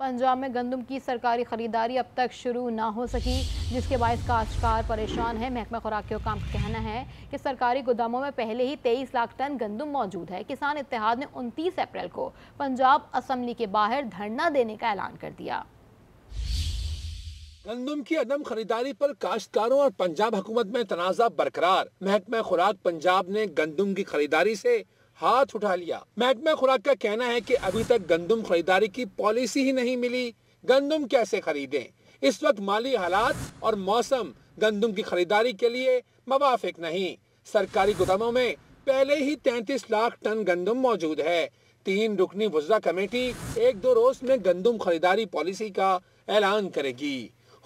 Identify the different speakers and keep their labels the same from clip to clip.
Speaker 1: पंजाब में गंदम की सरकारी खरीदारी अब तक शुरू ना हो सकी जिसके बायस काश्तकार परेशान है महकमा खुराक के हुकाम का कहना है कि सरकारी गोदामों में पहले ही तेईस लाख टन गंदम मौजूद है किसान इतिहाद ने उनतीस अप्रैल को पंजाब असम्बली के बाहर धरना देने का ऐलान कर दिया
Speaker 2: गंदम की अदम खरीदारी पर काश्तकारों और पंजाब हुकूमत में तनाजा बरकरार महकमा खुराक पंजाब ने गंदम की खरीदारी से हाथ उठा लिया महकमा खुराक का कहना है कि अभी तक गंदम खरीदारी की पॉलिसी ही नहीं मिली गंदम कैसे खरीदें इस वक्त माली हालात और मौसम गंदम की खरीदारी के लिए मुवाफिक नहीं सरकारी गोदामों में पहले ही 33 लाख टन गंदम मौजूद है तीन रुकनी वजरा कमेटी एक दो रोज में गंदम खरीदारी पॉलिसी का ऐलान करेगी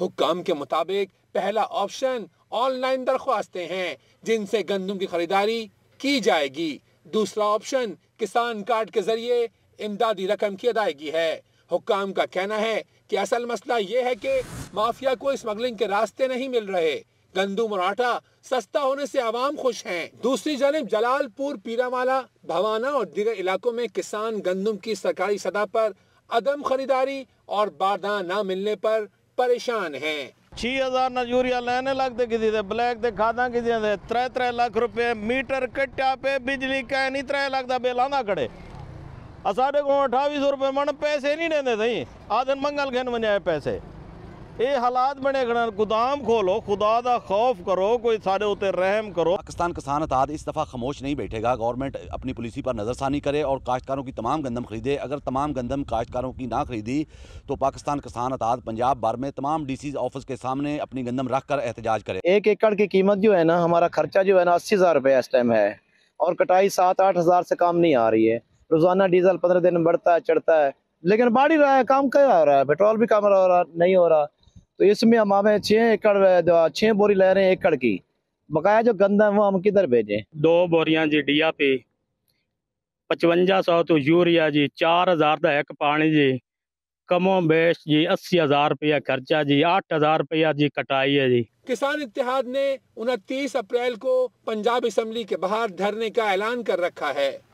Speaker 2: हुक्म के मुताबिक पहला ऑप्शन ऑनलाइन दरख्वास्तें हैं जिनसे गंदम की खरीदारी की जाएगी दूसरा ऑप्शन किसान कार्ड के जरिए इमदादी रकम की अदायगी है हुक्काम का कहना है कि असल मसला ये है कि माफिया को स्मगलिंग के रास्ते नहीं मिल रहे गंदुम मराठा सस्ता होने से आवाम खुश हैं। दूसरी जानब जलालपुर पीरावाला भवाना और दीगर इलाकों में किसान गंदम की सरकारी सतह पर अदम खरीदारी और बारदाना न मिलने पर परेशान हैं ਛੇ ਹਜ਼ਾਰ ਨਾਲ ਯੂਰੀਆ ਲੈਣ ਲੱਗਦੇ
Speaker 3: ਕਿਸੇ ਦੇ ਬਲੈਕ ਤੇ ਖਾਦਾਂ ਕਿਸੇ ਦੇ 3-3 ਲੱਖ ਰੁਪਏ ਮੀਟਰ ਕੱਟਿਆ ਪੇ ਬਿਜਲੀ ਕੈ ਨਹੀਂ 3 ਲੱਖ ਦਾ ਬਿੱਲ ਆਂਦਾ ਖੜੇ ਅਸਾਡੇ ਕੋਲ 2800 ਰੁਪਏ ਮਣ ਪੈਸੇ ਨਹੀਂ ਦਿੰਦੇ ਸਹੀ ਆਦਨ ਮੰਗਲ ਘਨ ਵਣਾਏ ਪੈਸੇ ये हालात बने ਗਣ ਗੁਦਾਮ ਖੋਲੋ ਖੁਦਾ ਦਾ ਖੌਫ ਕਰੋ ਕੋਈ ਸਾਡੇ ਉਤੇ करो पाकिस्तान किसान अतात इस दफ़ा खामोश नहीं बैठेगा गवर्नमेंट
Speaker 1: अपनी पॉलिसी पर नज़रसानी करे और काश्तकारों की तमाम गंदम खरीदे अगर तमाम गंदम काश्तकारों की ना खरीदी तो पाकिस्तान किसान अतात पंजाब भर में तमाम डी सी ऑफिस के सामने अपनी गंदम रख कर एहतजाज करे एक एकड़ की कीमत जो है ना हमारा खर्चा जो है ना अस्सी हज़ार रुपये इस टाइम है और कटाई सात आठ हज़ार से काम नहीं आ रही है रोज़ाना डीजल पंद्रह दिन बढ़ता है चढ़ता है लेकिन बढ़ ही रहा है काम क्या हो रहा है पेट्रोल भी कम हो रहा नहीं हो रहा तो इसमें हम हमें छः एकड़ छः बोरी ले रहे हैं एकड़ की बकाया जो गंदा है वो हम किधर भेजें
Speaker 3: दो बोरियां जी डिया पी पचवंजा सौ तो यूरिया जी चार हजार का एक पानी जी कमो बेस जी अस्सी हजार रुपया खर्चा जी आठ हजार रुपया जी कटाई है जी
Speaker 2: किसान इतिहाद ने उनतीस अप्रैल को पंजाब असम्बली के बाहर धरने का ऐलान कर रखा है